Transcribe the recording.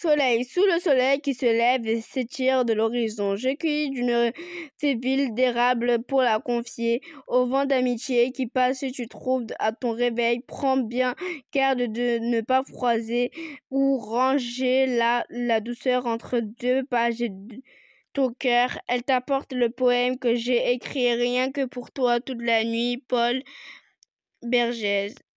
soleil, sous le soleil qui se lève et s'étire de l'horizon. J'ai cueilli d'une féville d'érable pour la confier au vent d'amitié qui passe si tu trouves à ton réveil. Prends bien garde de ne pas froiser ou ranger la, la douceur entre deux pages de ton cœur. Elle t'apporte le poème que j'ai écrit rien que pour toi toute la nuit, Paul Bergès.